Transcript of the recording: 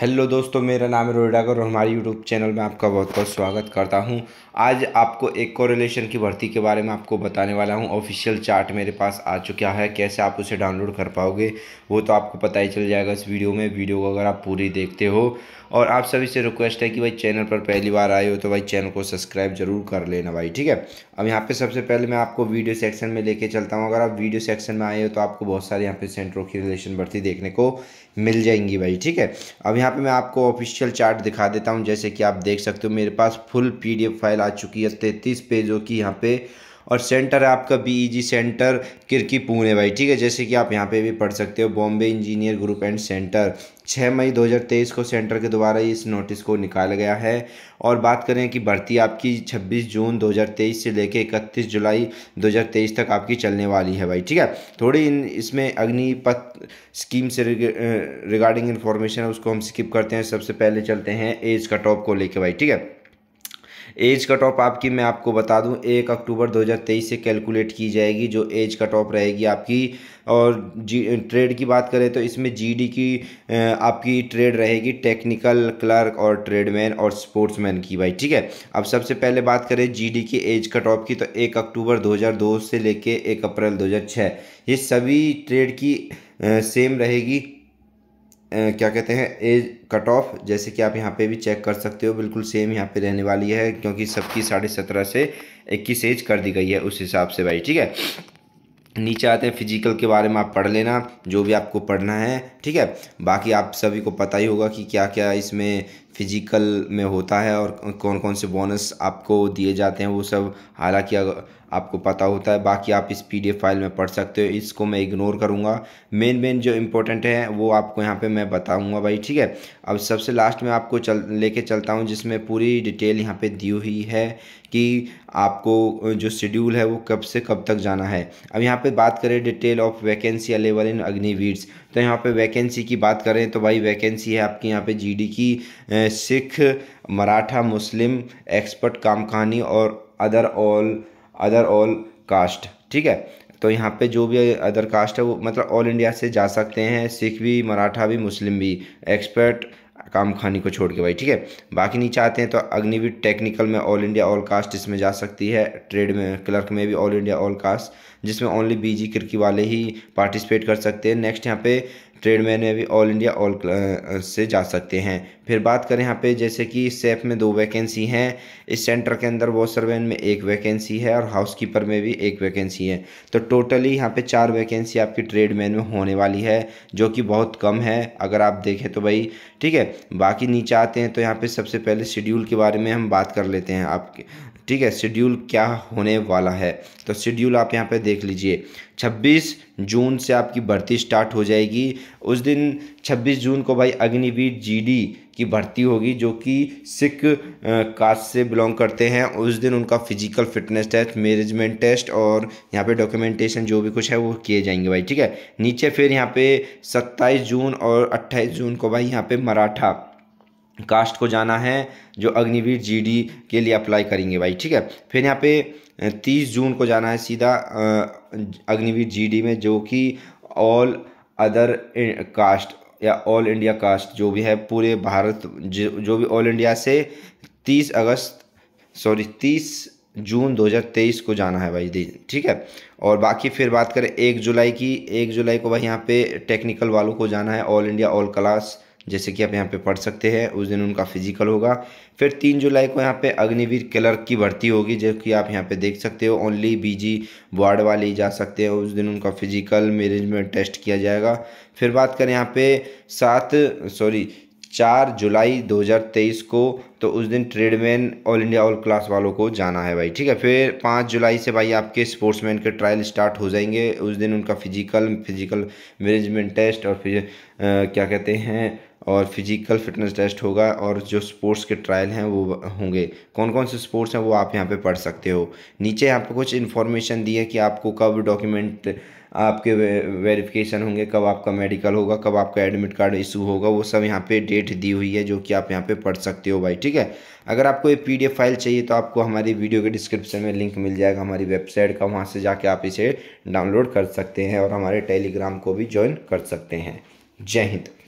hello दोस्तों मेरा नाम है रोहिडागर और हमारे यूट्यूब चैनल में आपका बहुत बहुत स्वागत करता हूं आज आपको एक कोरिलेशन की भर्ती के बारे में आपको बताने वाला हूं ऑफिशियल चार्ट मेरे पास आ चुका है कैसे आप उसे डाउनलोड कर पाओगे वो तो आपको पता ही चल जाएगा इस वीडियो में वीडियो को अगर आप पूरी देखते हो और आप सभी से रिक्वेस्ट है कि भाई चैनल पर पहली बार आए हो तो भाई चैनल को सब्सक्राइब जरूर कर लेना भाई ठीक है अब यहाँ पर सबसे पहले मैं आपको वीडियो सेक्शन में लेके चलता हूँ अगर आप वीडियो सेक्शन में आए हो तो आपको बहुत सारे यहाँ पे सेंट्रो की रिलेशन भर्ती देखने को मिल जाएंगी भाई ठीक है अब यहाँ पे मैं आपको ऑफिशियल चार्ट दिखा देता हूँ जैसे कि आप देख सकते हो मेरे पास फुल पीडीएफ फाइल आ चुकी है तैंतीस पेजों की यहाँ पे और सेंटर है आपका बीईजी सेंटर किरकी पुणे भाई ठीक है जैसे कि आप यहाँ पे भी पढ़ सकते हो Bombay engineer group and centre छः मई 2023 को सेंटर के द्वारा इस नोटिस को निकाला गया है और बात करें कि भर्ती आपकी 26 जून 2023 से लेकर 31 जुलाई 2023 तक आपकी चलने वाली है भाई ठीक है थोड़ी इन इसमें अग्निपथ स्कीम से रिगार्डिंग इन्फॉर्मेशन है उसको हम स्किप करते हैं सबसे पहले चलते हैं एज कट ऑफ को लेकर भाई ठीक है एज कट ऑफ आपकी मैं आपको बता दूं एक अक्टूबर 2023 से कैलकुलेट की जाएगी जो एज कट ऑफ रहेगी आपकी और जी ट्रेड की बात करें तो इसमें जीडी की आपकी ट्रेड रहेगी टेक्निकल क्लर्क और ट्रेडमैन और स्पोर्ट्समैन की भाई ठीक है अब सबसे पहले बात करें जीडी की एज कट ऑफ की तो एक अक्टूबर 2002 से लेके एक अप्रैल 2006 ये सभी ट्रेड की सेम रहेगी क्या कहते हैं एज कट ऑफ जैसे कि आप यहाँ पे भी चेक कर सकते हो बिल्कुल सेम यहाँ पे रहने वाली है क्योंकि सबकी साढ़े सत्रह से इक्कीस एज कर दी गई है उस हिसाब से भाई ठीक है नीचे आते हैं फिजिकल के बारे में आप पढ़ लेना जो भी आपको पढ़ना है ठीक है बाकी आप सभी को पता ही होगा कि क्या क्या इसमें फिजिकल में होता है और कौन कौन से बोनस आपको दिए जाते हैं वो सब हालांकि आपको पता होता है बाकी आप इस पीडीएफ फाइल में पढ़ सकते हो इसको मैं इग्नोर करूँगा मेन मेन जो इम्पोर्टेंट है वो आपको यहाँ पे मैं बताऊँगा भाई ठीक है अब सबसे लास्ट में आपको चल लेके चलता हूँ जिसमें पूरी डिटेल यहाँ पे दी हुई है कि आपको जो शेड्यूल है वो कब से कब तक जाना है अब यहाँ पर बात करें डिटेल ऑफ वैकेंसी अलेवल इन अग्निवीर्स तो यहाँ पे वैकेंसी की बात करें तो भाई वैकेंसी है आपकी यहाँ पे जीडी की सिख मराठा मुस्लिम एक्सपर्ट काम और other all other all caste ठीक है तो यहाँ पे जो भी अदर कास्ट है वो मतलब ऑल इंडिया से जा सकते हैं सिख भी मराठा भी मुस्लिम भी एक्सपर्ट काम खानी को छोड़ के भाई ठीक है बाकी नहीं चाहते हैं तो अग्निवीर टेक्निकल में ऑल इंडिया ऑल कास्ट इसमें जा सकती है ट्रेड में क्लर्क में भी ऑल इंडिया ऑल कास्ट जिसमें ओनली बीजी क्रिकी वाले ही पार्टिसिपेट कर सकते हैं नेक्स्ट यहाँ पे ट्रेड मैन में भी ऑल इंडिया ऑल से जा सकते हैं फिर बात करें यहाँ पे जैसे कि सेफ में दो वैकेंसी हैं इस सेंटर के अंदर वो सर्वेन में एक वैकेंसी है और हाउस कीपर में भी एक वैकेंसी है तो टोटली यहाँ पे चार वैकेंसी आपकी ट्रेड मैन में होने वाली है जो कि बहुत कम है अगर आप देखें तो भाई ठीक है बाकी नीचे आते हैं तो यहाँ पर सबसे पहले शेड्यूल के बारे में हम बात कर लेते हैं आपके ठीक है शेड्यूल क्या होने वाला है तो शेड्यूल आप यहाँ पे देख लीजिए 26 जून से आपकी भर्ती स्टार्ट हो जाएगी उस दिन 26 जून को भाई अग्निवीर जीडी की भर्ती होगी जो कि सिख कास्ट से बिलोंग करते हैं उस दिन उनका physical fitness test management test और यहाँ पे डॉक्यूमेंटेशन जो भी कुछ है वो किए जाएंगे भाई ठीक है नीचे फिर यहाँ पे 27 जून और 28 जून को भाई यहाँ पे मराठा कास्ट को जाना है जो अग्निवीर जीडी के लिए अप्लाई करेंगे भाई ठीक है फिर यहाँ पे तीस जून को जाना है सीधा अग्निवीर जीडी में जो कि ऑल अदर कास्ट या ऑल इंडिया कास्ट जो भी है पूरे भारत जो, जो भी ऑल इंडिया से तीस अगस्त सॉरी तीस जून 2023 को जाना है भाई ठीक है और बाकी फिर बात करें एक जुलाई की एक जुलाई को भाई यहाँ पे टेक्निकल वालों को जाना है ऑल इंडिया ऑल क्लास जैसे कि आप यहाँ पे पढ़ सकते हैं उस दिन उनका फिजिकल होगा फिर तीन जुलाई को यहाँ पे अग्निवीर क्लर्क की भर्ती होगी जो कि आप यहाँ पे देख सकते हो ओनली बीजी वार्ड वाले जा सकते हैं उस दिन उनका फिजिकल मैनेजमेंट टेस्ट किया जाएगा फिर बात करें यहाँ पे सात सॉरी चार जुलाई 2023 को तो उस दिन tradesman all India all class वालों को जाना है भाई ठीक है फिर पाँच जुलाई से भाई आपके स्पोर्ट्समैन के ट्रायल स्टार्ट हो जाएंगे उस दिन उनका फिजिकल फिजिकल मैनेजमेंट टेस्ट और फिर आ, क्या कहते हैं और फिजिकल फिटनेस टेस्ट होगा और जो स्पोर्ट्स के ट्रायल हैं वो होंगे कौन कौन से स्पोर्ट्स हैं वो आप यहाँ पे पढ़ सकते हो नीचे आपको कुछ इन्फॉर्मेशन दी है कि आपको कब डॉक्यूमेंट आपके वेरिफिकेशन होंगे कब आपका मेडिकल होगा कब आपका एडमिट कार्ड इशू होगा वो सब यहाँ पे डेट दी हुई है जो कि आप यहाँ पे पढ़ सकते हो भाई ठीक है अगर आपको ये पी फाइल चाहिए तो आपको हमारी वीडियो के डिस्क्रिप्शन में लिंक मिल जाएगा हमारी वेबसाइट का वहाँ से जाके आप इसे डाउनलोड कर सकते हैं और हमारे टेलीग्राम को भी ज्वाइन कर सकते हैं जय हिंद